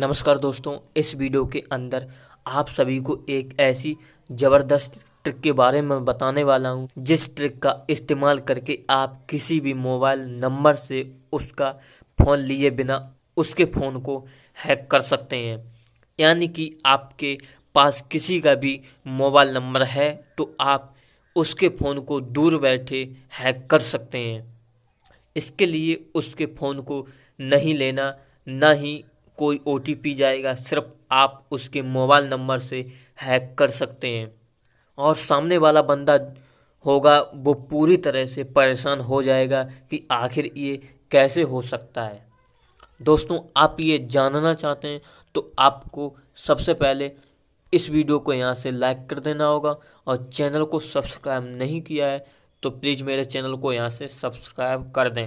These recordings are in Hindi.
नमस्कार दोस्तों इस वीडियो के अंदर आप सभी को एक ऐसी ज़बरदस्त ट्रिक के बारे में बताने वाला हूं जिस ट्रिक का इस्तेमाल करके आप किसी भी मोबाइल नंबर से उसका फ़ोन लिए बिना उसके फ़ोन को हैक कर सकते हैं यानी कि आपके पास किसी का भी मोबाइल नंबर है तो आप उसके फ़ोन को दूर बैठे हैक कर सकते हैं इसके लिए उसके फ़ोन को नहीं लेना ना ही कोई ओ जाएगा सिर्फ आप उसके मोबाइल नंबर से हैक कर सकते हैं और सामने वाला बंदा होगा वो पूरी तरह से परेशान हो जाएगा कि आखिर ये कैसे हो सकता है दोस्तों आप ये जानना चाहते हैं तो आपको सबसे पहले इस वीडियो को यहाँ से लाइक कर देना होगा और चैनल को सब्सक्राइब नहीं किया है तो प्लीज़ मेरे चैनल को यहाँ से सब्सक्राइब कर दें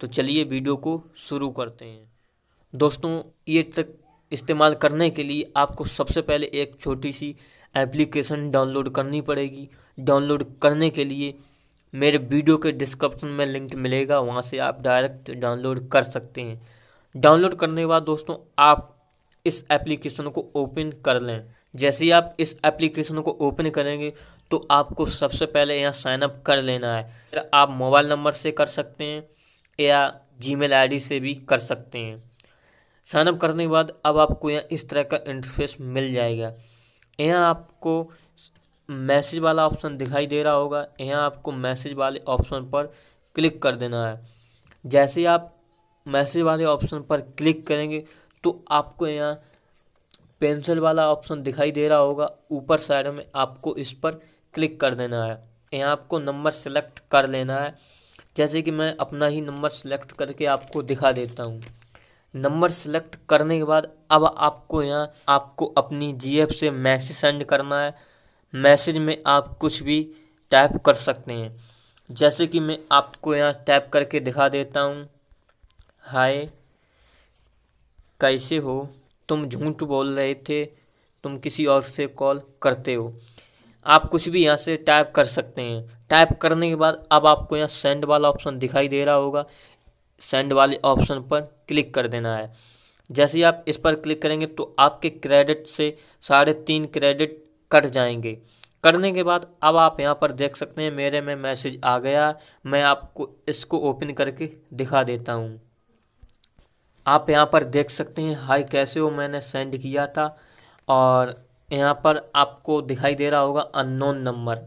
तो चलिए वीडियो को शुरू करते हैं दोस्तों ये तक इस्तेमाल करने के लिए आपको सबसे पहले एक छोटी सी एप्लीकेशन डाउनलोड करनी पड़ेगी डाउनलोड करने के लिए मेरे वीडियो के डिस्क्रिप्शन में लिंक मिलेगा वहाँ से आप डायरेक्ट डाउनलोड कर सकते हैं डाउनलोड करने के बाद दोस्तों आप इस एप्लीकेशन को ओपन कर लें जैसे ही आप इस एप्लीकेशन को ओपन करेंगे तो आपको सबसे पहले यहाँ साइनअप कर लेना है फिर आप मोबाइल नंबर से कर सकते हैं या जी मेल से भी कर सकते हैं साइनअप करने के बाद अब आपको यहाँ इस तरह का इंटरफेस मिल जाएगा यहाँ आपको मैसेज वाला ऑप्शन दिखाई दे रहा होगा यहाँ आपको मैसेज वाले ऑप्शन पर क्लिक कर देना है जैसे ही आप मैसेज वाले ऑप्शन पर क्लिक करेंगे तो आपको यहाँ पेंसिल वाला ऑप्शन दिखाई दे रहा होगा ऊपर साइड में आपको इस पर क्लिक कर देना है यहाँ आपको नंबर सेलेक्ट कर लेना है जैसे कि मैं अपना ही नंबर सेलेक्ट करके आपको दिखा देता हूँ नंबर सेलेक्ट करने के बाद अब आपको यहाँ आपको अपनी जी से मैसेज सेंड करना है मैसेज में आप कुछ भी टाइप कर सकते हैं जैसे कि मैं आपको यहाँ टाइप करके दिखा देता हूँ हाय कैसे हो तुम झूठ बोल रहे थे तुम किसी और से कॉल करते हो आप कुछ भी यहाँ से टाइप कर सकते हैं टाइप करने के बाद अब आपको यहाँ सेंड वाला ऑप्शन दिखाई दे रहा होगा सेंड वाले ऑप्शन पर क्लिक कर देना है जैसे ही आप इस पर क्लिक करेंगे तो आपके क्रेडिट से साढ़े तीन क्रेडिट कट जाएंगे करने के बाद अब आप यहाँ पर देख सकते हैं मेरे में मैसेज आ गया मैं आपको इसको ओपन करके दिखा देता हूँ आप यहाँ पर देख सकते हैं हाई कैसे हो मैंने सेंड किया था और यहाँ पर आपको दिखाई दे रहा होगा अननोन नंबर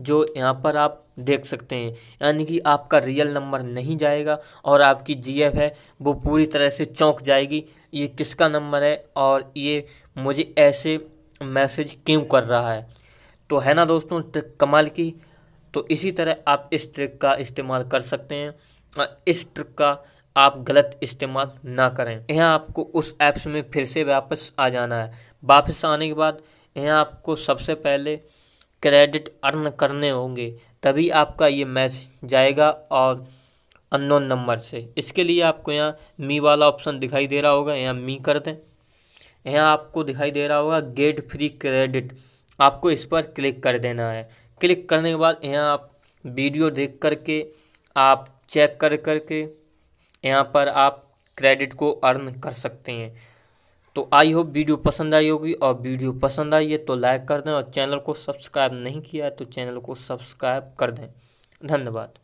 जो यहाँ पर आप देख सकते हैं यानी कि आपका रियल नंबर नहीं जाएगा और आपकी जीएफ है वो पूरी तरह से चौंक जाएगी ये किसका नंबर है और ये मुझे ऐसे मैसेज क्यों कर रहा है तो है ना दोस्तों ट्रिक कमाल की तो इसी तरह आप इस ट्रिक का इस्तेमाल कर सकते हैं और इस ट्रिक का आप गलत इस्तेमाल ना करें यहाँ आपको उस ऐप्स में फिर से वापस आ जाना है वापस आने के बाद यहाँ आपको सबसे पहले क्रेडिट अर्न करने होंगे तभी आपका ये मैसेज जाएगा और अननोन नंबर से इसके लिए आपको यहाँ मी वाला ऑप्शन दिखाई दे रहा होगा यहाँ मी कर दें यहाँ आपको दिखाई दे रहा होगा गेट फ्री क्रेडिट आपको इस पर क्लिक कर देना है क्लिक करने के बाद यहाँ आप वीडियो देख करके आप चेक कर करके यहाँ पर आप क्रेडिट को अर्न कर सकते हैं तो आई होप वीडियो पसंद आई होगी और वीडियो पसंद आई है तो लाइक कर दें और चैनल को सब्सक्राइब नहीं किया है तो चैनल को सब्सक्राइब कर दें धन्यवाद